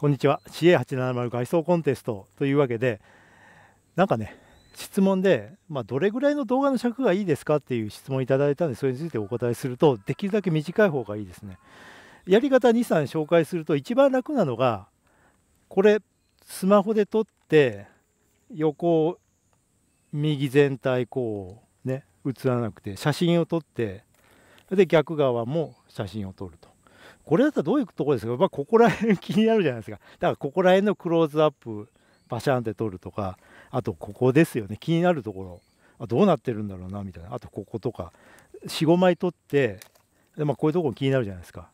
こんにちは CA870 外装コンテストというわけでなんかね質問で、まあ、どれぐらいの動画の尺がいいですかっていう質問をいただいたのでそれについてお答えするとできるだけ短い方がいいですねやり方23紹介すると一番楽なのがこれスマホで撮って横右全体こうね映らなくて写真を撮ってで逆側も写真を撮るとこれだったらどういうとこですか、まあ、ここら辺気になるじゃないですか。だからここら辺のクローズアップ、バシャンって取るとか、あとここですよね、気になるところ、あどうなってるんだろうなみたいな、あとこことか、4、5枚取って、でまあ、こういうとこ気になるじゃないですか。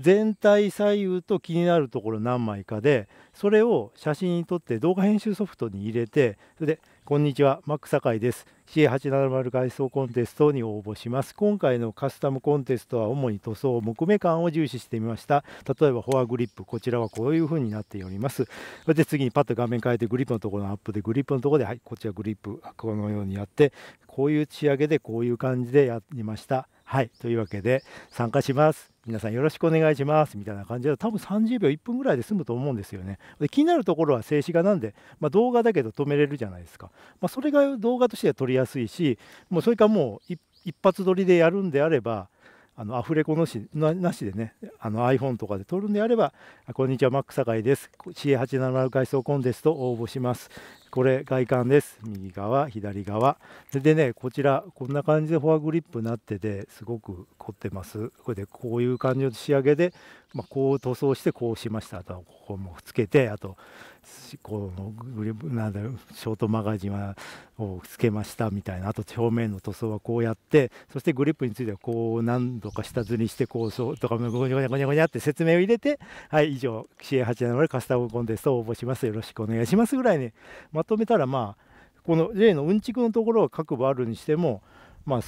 全体左右と気になるところ何枚かでそれを写真に撮って動画編集ソフトに入れてそれで「こんにちはマック堺です CA870 外装コンテスト」に応募します今回のカスタムコンテストは主に塗装木目感を重視してみました例えばフォアグリップこちらはこういう風になっておりますそれて次にパッと画面変えてグリップのところのアップでグリップのところではいこちらグリップこのようにやってこういう仕上げでこういう感じでやりましたはい。というわけで、参加します。皆さんよろしくお願いします。みたいな感じで、多分30秒1分ぐらいで済むと思うんですよね。で気になるところは静止画なんで、まあ、動画だけど止めれるじゃないですか。まあ、それが動画としては撮りやすいし、もうそれかもう一発撮りでやるんであれば、あのアフレコのしなしでね、あの iPhone とかで撮るんであれば、こんにちは、マック堺です。CA870 回想コンテスト応募します。これ外観です右側左側でねこちらこんな感じでフォアグリップになっててすごく凝ってますこれでこういう感じの仕上げで、まあ、こう塗装してこうしましたあとここもつけてあとこのグリップなんだろうショートマガジンをつけましたみたいなあと表面の塗装はこうやってそしてグリップについてはこう何度か下積みしてこうそうとかごにゃごにゃごにゃごにゃって説明を入れてはい以上 CA870 カスタムコンテストを応募しますよろしくお願いしますぐらいに、まとめたらまあこの例のうんちくのところは各部あるにしてもまあ一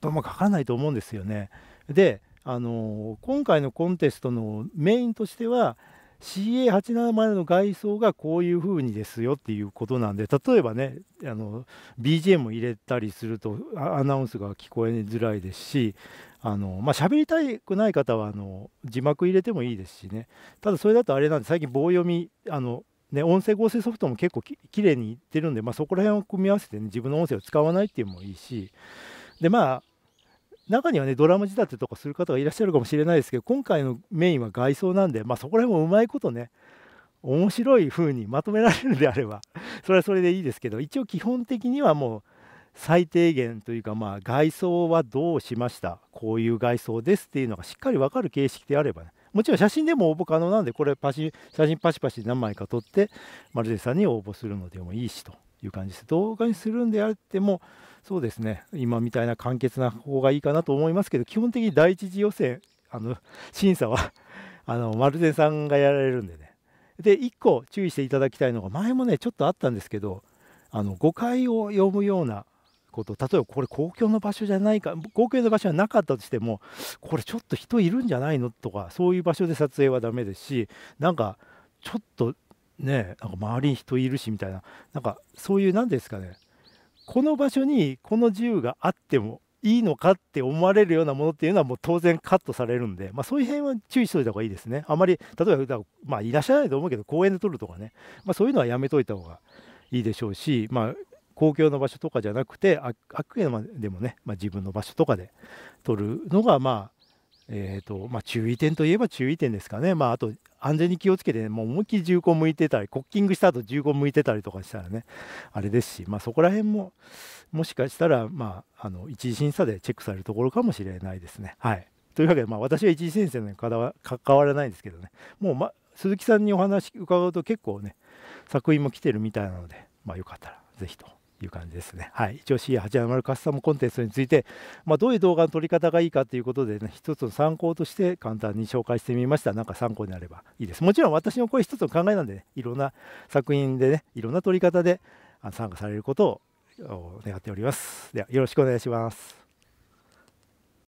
般も書かないと思うんですよね。であの今回のコンテストのメインとしては CA870 の外装がこういう風にですよっていうことなんで例えばねあの BGM を入れたりするとアナウンスが聞こえづらいですしあのまあ喋りたくない方はあの字幕入れてもいいですしねただそれだとあれなんで最近棒読みあのね、音声合成ソフトも結構ききれいにいってるんで、まあ、そこら辺を組み合わせて、ね、自分の音声を使わないっていうのもいいしでまあ中にはねドラム仕立てとかする方がいらっしゃるかもしれないですけど今回のメインは外装なんで、まあ、そこら辺もうまいことね面白い風にまとめられるんであれば それはそれでいいですけど一応基本的にはもう最低限というかまあ外装はどうしましたこういう外装ですっていうのがしっかり分かる形式であればねもちろん写真でも応募可能なんで、これパシ、写真パシパシ何枚か撮って、マルジさんに応募するのでもいいしという感じです。動画にするんであっても、そうですね、今みたいな簡潔な方がいいかなと思いますけど、基本的に第一次予選、あの審査はあのマルゼさんがやられるんでね。で、1個注意していただきたいのが、前もね、ちょっとあったんですけど、あの誤解を読むようなこと例えばこれ公共の場所じゃないか公共の場所はなかったとしてもこれちょっと人いるんじゃないのとかそういう場所で撮影はダメですしなんかちょっとねなんか周りに人いるしみたいななんかそういう何ですかねこの場所にこの自由があってもいいのかって思われるようなものっていうのはもう当然カットされるんで、まあ、そういう辺は注意しておいた方がいいですね。あまり例えばまあいらっしゃらないと思うけど公園で撮るとかね、まあ、そういうのはやめといた方がいいでしょうし、まあ、公共の場所とかじゃなくてあくまでもね、まあ、自分の場所とかで取るのがまあえーとまあ、注意点といえば注意点ですかね、まあ、あと安全に気をつけて、ね、もう思いっきり銃口向いてたりコッキングした後銃口向いてたりとかしたらねあれですし、まあ、そこら辺ももしかしたら、まあ、あの一次審査でチェックされるところかもしれないですね。はい、というわけで、まあ、私は一次審査に関わらないんですけどねもう、ま、鈴木さんにお話伺うと結構ね作品も来てるみたいなので、まあ、よかったら是非と。いう感じですね。はい、一応 c 8 0 0カスタムコンテンツについて、まあ、どういう動画の撮り方がいいかということでね、一つの参考として簡単に紹介してみました。なんか参考になればいいです。もちろん私のこれ一つの考えなんでね、いろんな作品でね、いろんな撮り方で参加されることを願っております。では、よろしくお願いします。